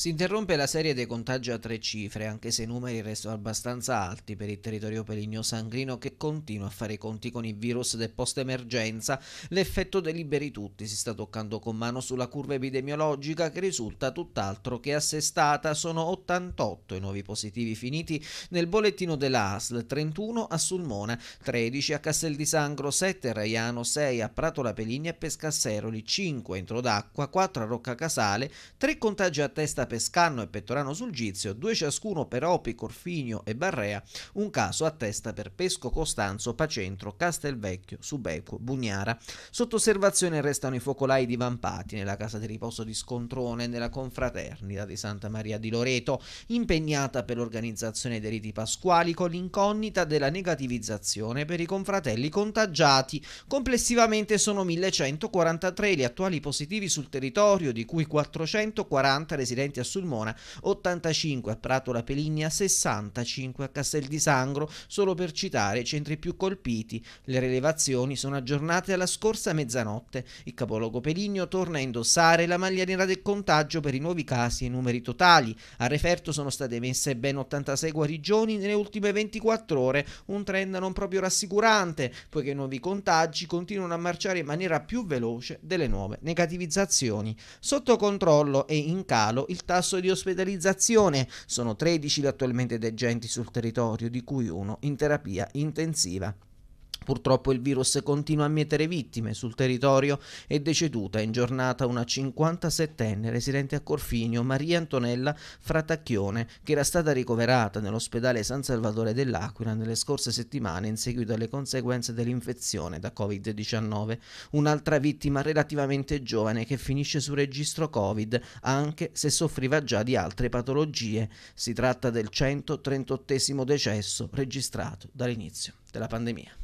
Si interrompe la serie dei contagi a tre cifre, anche se i numeri restano abbastanza alti per il territorio peligno-sangrino che continua a fare i conti con il virus del post-emergenza. L'effetto dei liberi tutti si sta toccando con mano sulla curva epidemiologica che risulta tutt'altro che assestata. Sono 88 i nuovi positivi finiti nel bollettino della ASL, 31 a Sulmona, 13 a Castel di Sangro, 7 a Raiano, 6 a Prato La Peligna e Pescasseroli, 5 a d'Acqua, 4 a Rocca Casale, 3 contagi a testa Pescanno e Pettorano sul Gizio, due ciascuno per Opi, Corfinio e Barrea, un caso a testa per Pesco, Costanzo, Pacentro, Castelvecchio, Subequo, Bugnara. Sotto osservazione restano i focolai divampati nella casa di riposo di Scontrone e nella confraternita di Santa Maria di Loreto, impegnata per l'organizzazione dei riti pasquali con l'incognita della negativizzazione per i confratelli contagiati. Complessivamente sono 1143 gli attuali positivi sul territorio, di cui 440 residenti presenti a Sulmona, 85 a Prato La Peligna, 65 a Castel di Sangro, solo per citare i centri più colpiti. Le rilevazioni sono aggiornate alla scorsa mezzanotte. Il capoluogo Peligno torna a indossare la maglia nera del contagio per i nuovi casi e i numeri totali. A referto sono state emesse ben 86 guarigioni nelle ultime 24 ore, un trend non proprio rassicurante, poiché i nuovi contagi continuano a marciare in maniera più veloce delle nuove negativizzazioni. Sotto controllo e in calo il il tasso di ospedalizzazione. Sono 13 gli attualmente degenti sul territorio, di cui uno in terapia intensiva. Purtroppo il virus continua a mietere vittime sul territorio. È deceduta in giornata una 57enne residente a Corfinio, Maria Antonella Fratacchione, che era stata ricoverata nell'ospedale San Salvatore dell'Aquila nelle scorse settimane in seguito alle conseguenze dell'infezione da Covid-19. Un'altra vittima relativamente giovane che finisce sul registro Covid, anche se soffriva già di altre patologie. Si tratta del 138 decesso registrato dall'inizio della pandemia.